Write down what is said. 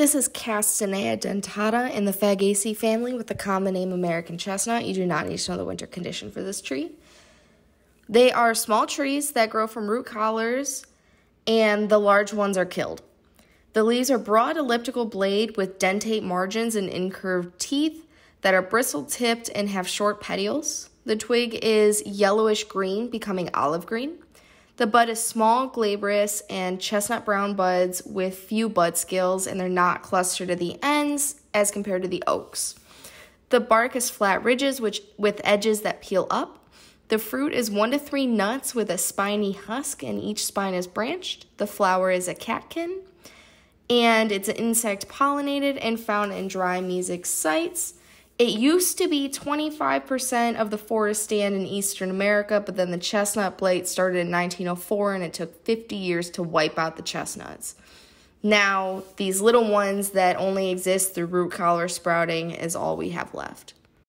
This is Castanea dentata in the Fagaceae family with the common name American chestnut. You do not need to know the winter condition for this tree. They are small trees that grow from root collars, and the large ones are killed. The leaves are broad elliptical blade with dentate margins and incurved teeth that are bristle tipped and have short petioles. The twig is yellowish green, becoming olive green. The bud is small, glabrous, and chestnut brown buds with few bud scales, and they're not clustered at the ends as compared to the oaks. The bark is flat ridges which, with edges that peel up. The fruit is one to three nuts with a spiny husk, and each spine is branched. The flower is a catkin, and it's insect pollinated and found in dry mesic sites. It used to be 25% of the forest stand in eastern America, but then the chestnut blight started in 1904 and it took 50 years to wipe out the chestnuts. Now, these little ones that only exist through root collar sprouting is all we have left.